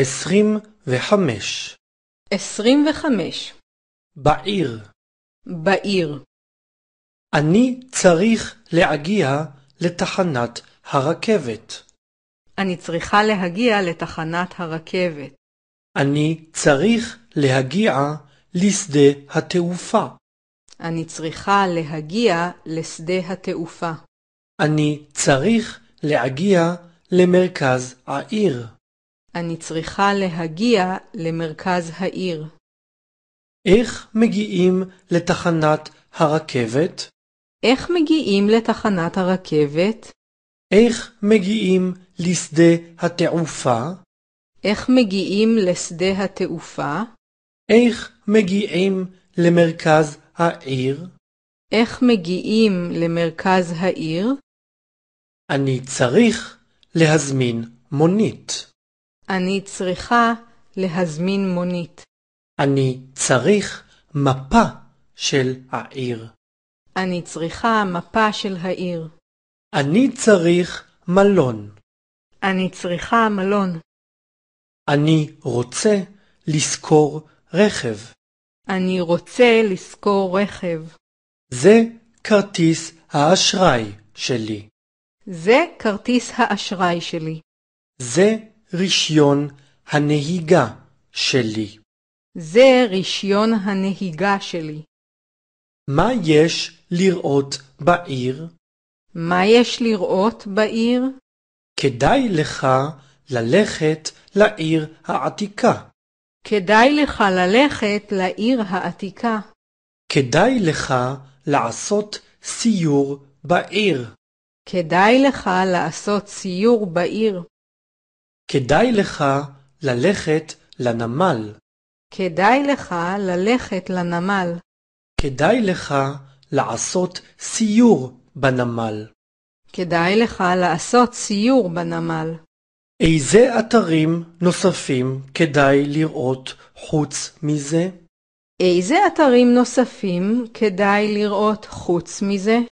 עשרים וחמש. עשרים וחמש. בעיר. בעיר. אני צריך להגיע לתחנת הרכבת. אני צריכה להגיע לתחנת הרכבת. אני צריך להגיע לשדה התעופה. אני צריכה להגיע לשדה התעופה. אני צריך להגיע למרכז העיר. אני צריכה להגיע למרכז העיר. איך מגיעים לתחנת הרכבת? איך מגיעים לתחנת הרכבת? איך מגיעים לשדה התעופה? איך מגיעים לשדה התעופה? איך מגיעים למרכז העיר? איך מגיעים למרכז העיר? אני צריך להזמין מונית. אני צריכה להזמין מונית. אני צריך מפה של העיר. אני צריכה מפה של העיר. אני צריך מלון. אני צריכה מלון. אני רוצה לשכור רכב. אני רוצה לשכור רכב. זה כרטיס האשראי שלי. זה כרטיס האשראי שלי. זה רישיון הנהיגה שלי. זה רישיון הנהיגה שלי. מה יש לראות בעיר? מה יש לראות בעיר? כדאי לך ללכת לעיר העתיקה. כדאי לך ללכת לעיר העתיקה. כדאי לך לעשות סיור בעיר. כדאי לך לעשות סיור בעיר. כדאי לך ללכת לנמל. כדאי לך ללכת לנמל. כדאי לך לעשות סיור בנמל. כדאי לך לעשות סיור בנמל. איזה אתרים נוספים כדאי לראות חוץ מזה? איזה אתרים נוספים כדאי לראות חוץ מזה?